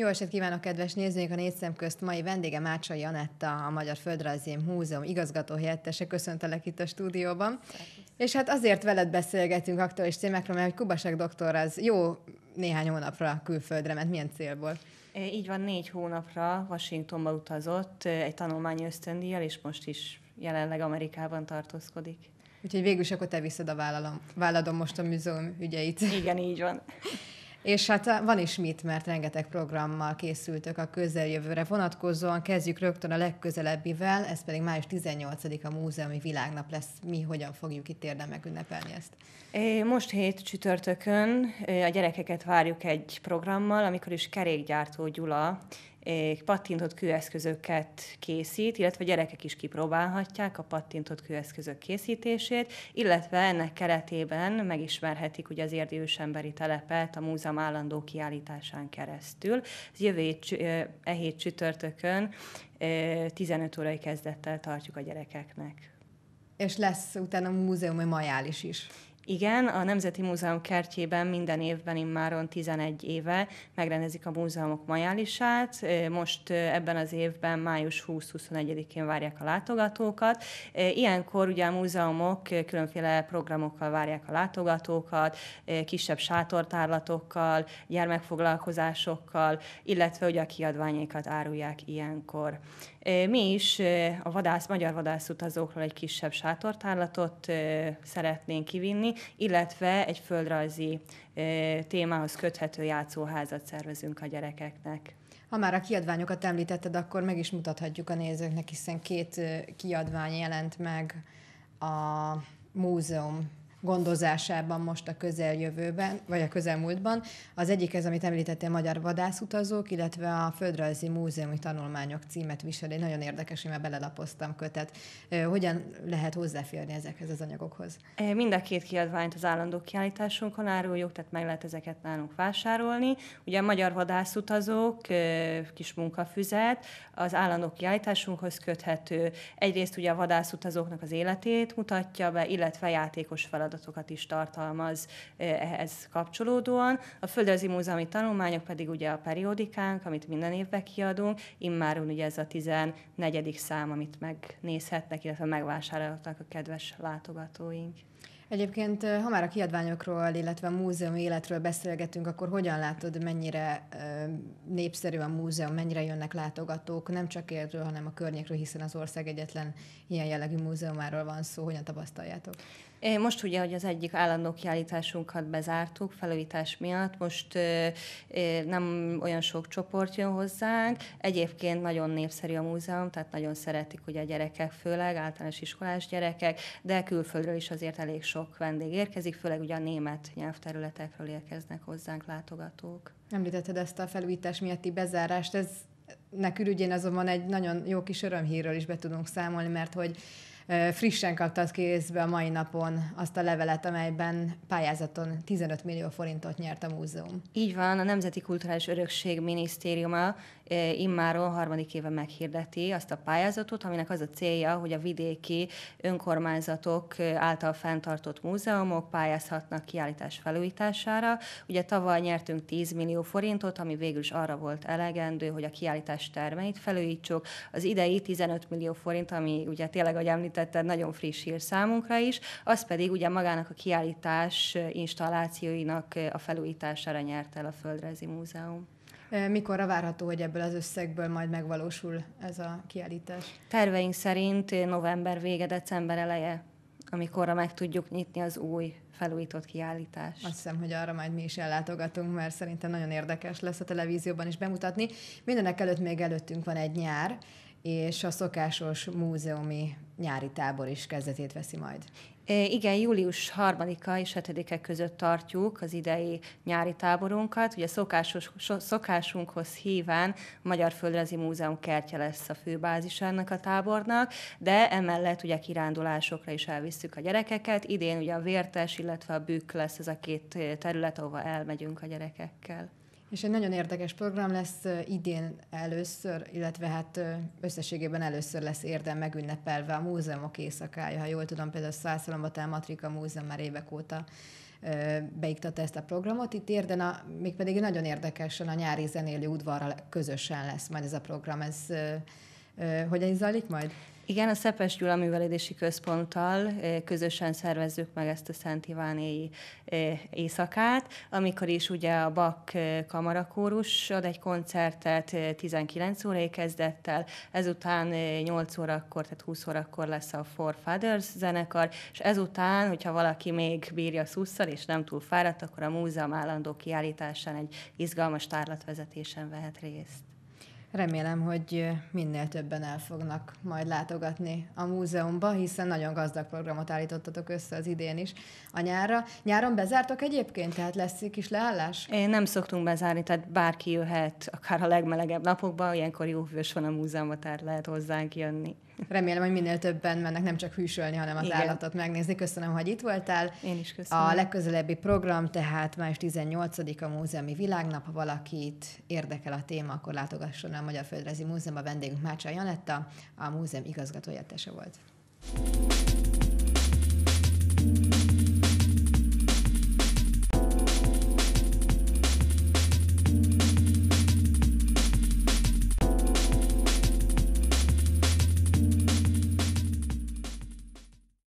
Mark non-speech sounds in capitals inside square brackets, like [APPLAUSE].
Jó eset kívánok, kedves nézőink! A négy szem közt mai vendége Mácsai Anetta, a Magyar Földrajzi Múzeum igazgatóhelyettese. Köszöntelek itt a stúdióban. Szerint. És hát azért veled beszélgetünk aktuális témákról, mert Kubasek doktor az jó néhány hónapra külföldre ment. Milyen célból? Így van, négy hónapra Washingtonba utazott egy tanulmányi ösztöndíjjal, és most is jelenleg Amerikában tartózkodik. Úgyhogy végül is akkor te viszed a vállalom, válladom most a múzeum ügyeit. Igen, így van. [LAUGHS] És hát eh, van is mit, mert rengeteg programmal készültök a közeljövőre vonatkozóan. Kezdjük rögtön a legközelebbivel, ez pedig május 18-a múzeumi világnap lesz. Mi hogyan fogjuk itt érdemben ünnepelni ezt? Most hét csütörtökön eh, a gyerekeket várjuk egy programmal, amikor is kerékgyártó Gyula pattintott kőeszközöket készít, illetve gyerekek is kipróbálhatják a pattintott kőeszközök készítését, illetve ennek keretében megismerhetik ugye az érdi ősemberi telepet a múzeum állandó kiállításán keresztül. Ez jövő e hét csütörtökön 15 órai kezdettel tartjuk a gyerekeknek. És lesz utána múzeumi majális is. Igen, a Nemzeti Múzeum kertjében minden évben immáron 11 éve megrendezik a múzeumok majálisát. Most ebben az évben május 20-21-én várják a látogatókat. Ilyenkor ugye a múzeumok különféle programokkal várják a látogatókat, kisebb sátortárlatokkal, gyermekfoglalkozásokkal, illetve ugye a kiadványaikat árulják ilyenkor. Mi is a vadász, magyar vadászutazókról egy kisebb sátortárlatot szeretnénk kivinni, illetve egy földrajzi témához köthető játszóházat szervezünk a gyerekeknek. Ha már a kiadványokat említetted, akkor meg is mutathatjuk a nézőknek, hiszen két kiadvány jelent meg a múzeum gondozásában most a közeljövőben, vagy a közelmúltban. Az egyik ez, amit említettél, Magyar Vadászutazók, illetve a Földrajzi Múzeumi Tanulmányok címet viseli. Nagyon érdekes, hogy már belelapoztam kötet. Hogyan lehet hozzáférni ezekhez az anyagokhoz? Mind a két kiadványt az állandó kiállításunkon áruljuk, tehát meg lehet ezeket nálunk vásárolni. Ugye a Magyar Vadászutazók kis munkafüzet az állandó kiállításunkhoz köthető. Egyrészt ugye a vadászutazóknak az életét mutatja be, illetve játékos feladat feladatokat is tartalmaz eh, ehhez kapcsolódóan. A földrajzi múzeumi tanulmányok pedig ugye a periódikánk, amit minden évben kiadunk, immáron ugye ez a 14. szám, amit megnézhetnek, illetve megvásárolhatnak a kedves látogatóink. Egyébként, ha már a kiadványokról, illetve a múzeum életről beszélgetünk, akkor hogyan látod, mennyire népszerű a múzeum, mennyire jönnek látogatók, nem csak érről, hanem a környékről, hiszen az ország egyetlen ilyen jellegű múzeumáról van szó. Hogyan tapasztaljátok? Most ugye, hogy az egyik állandó kiállításunkat bezártuk felújítás miatt, most nem olyan sok csoport jön hozzánk. Egyébként nagyon népszerű a múzeum, tehát nagyon szeretik ugye a gyerekek, főleg általános iskolás gyerekek, de külföldről is azért elég sok sok vendég érkezik, főleg ugye a német nyelvterületekről érkeznek hozzánk látogatók. Említetted ezt a felújítás miatti bezárást, ez nekül ürügyén azonban egy nagyon jó kis örömhírről is be tudunk számolni, mert hogy frissen kaptad kézbe a mai napon azt a levelet, amelyben pályázaton 15 millió forintot nyert a múzeum. Így van, a Nemzeti Kulturális Örökség Minisztériuma immáron harmadik éve meghirdeti azt a pályázatot, aminek az a célja, hogy a vidéki önkormányzatok által fenntartott múzeumok pályázhatnak kiállítás felújítására. Ugye tavaly nyertünk 10 millió forintot, ami végül is arra volt elegendő, hogy a kiállítás termeit felújítsuk. Az idei 15 millió forint, ami ugye tényleg, ahogy említettem, tehát nagyon friss hír számunkra is, az pedig ugye magának a kiállítás installációinak eh, a felújítására nyert el a Földrajzi Múzeum. Eh, mikorra várható, hogy ebből az összegből majd megvalósul ez a kiállítás? Terveink szerint eh, november vége, december eleje, amikorra meg tudjuk nyitni az új felújított kiállítást. Azt hiszem, hogy arra majd mi is ellátogatunk, mert szerintem nagyon érdekes lesz a televízióban is bemutatni. Mindenek előtt még előttünk van egy nyár, és a szokásos múzeumi nyári tábor is kezdetét veszi majd. Igen, július 3-a és 7-e között tartjuk az idei nyári táborunkat. Ugye szokásos, szokásunkhoz híván a Magyar Földrajzi Múzeum kertje lesz a főbázis ennek a tábornak, de emellett ugye kirándulásokra is elvisszük a gyerekeket. Idén ugye a Vértes, illetve a Bükk lesz ez a két terület, ahova elmegyünk a gyerekekkel. És egy nagyon érdekes program lesz idén először, illetve hát összességében először lesz érdem megünnepelve a múzeumok éjszakája. Ha jól tudom, például Szászalombatán Matrika Múzeum már évek óta beiktatta ezt a programot. Itt érden a, mégpedig nagyon érdekesen a nyári zenélő udvarral közösen lesz majd ez a program. Ez hogy ez zajlik majd? Igen, a Szepes Gyula Művelődési Központtal eh, közösen szervezzük meg ezt a Szent Ivánéi eh, éjszakát, amikor is ugye a Bak eh, kamarakórus ad egy koncertet 19 órai kezdettel, ezután 8 órakor, tehát 20 órakor lesz a Four Fathers zenekar, és ezután, hogyha valaki még bírja szusszal és nem túl fáradt, akkor a múzeum állandó kiállításán egy izgalmas tárlatvezetésen vehet részt. Remélem, hogy minél többen el fognak majd látogatni a múzeumba, hiszen nagyon gazdag programot állítottatok össze az idén is a nyárra. Nyáron bezártok egyébként, tehát lesz egy kis leállás? Én nem szoktunk bezárni, tehát bárki jöhet, akár a legmelegebb napokban, ilyenkor jó hűvös van a múzeumban, tehát lehet hozzánk jönni. Remélem, hogy minél többen mennek nem csak hűsölni, hanem az Igen. állatot megnézni. Köszönöm, hogy itt voltál. Én is köszönöm. A legközelebbi program tehát május 18 a Múzeumi Világnap. Ha valakit érdekel a téma, akkor látogasson a Magyar Földrajzi Múzeumban. Vendégünk Mácsa Janetta, a múzeum igazgatója volt. thank you